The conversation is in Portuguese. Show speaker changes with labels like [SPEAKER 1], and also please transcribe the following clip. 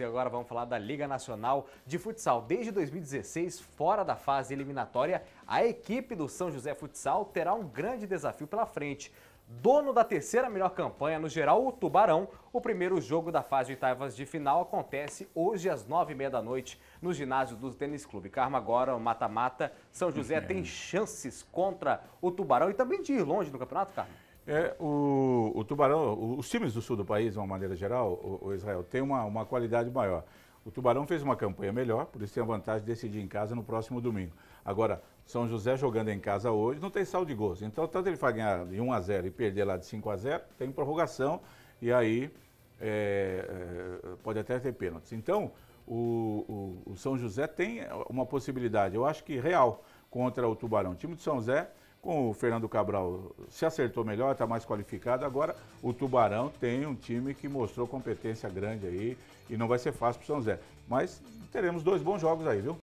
[SPEAKER 1] E agora vamos falar da Liga Nacional de Futsal. Desde 2016, fora da fase eliminatória, a equipe do São José Futsal terá um grande desafio pela frente. Dono da terceira melhor campanha no geral, o Tubarão, o primeiro jogo da fase de oitavas de final acontece hoje às nove e meia da noite no ginásio do Tênis Clube. Carma agora, o mata-mata, São José uhum. tem chances contra o Tubarão e também de ir longe no campeonato, Carma?
[SPEAKER 2] É, o, o Tubarão, os times do sul do país, de uma maneira geral, o, o Israel, tem uma, uma qualidade maior. O Tubarão fez uma campanha melhor, por isso tem a vantagem de decidir em casa no próximo domingo. Agora, São José jogando em casa hoje, não tem saldo de gols. Então, tanto ele vai ganhar de 1 a 0 e perder lá de 5 a 0, tem prorrogação e aí é, é, pode até ter pênaltis. Então, o, o, o São José tem uma possibilidade, eu acho que real, contra o Tubarão. O time do São José com o Fernando Cabral se acertou melhor, está mais qualificado. Agora o Tubarão tem um time que mostrou competência grande aí e não vai ser fácil para o São Zé. Mas teremos dois bons jogos aí, viu?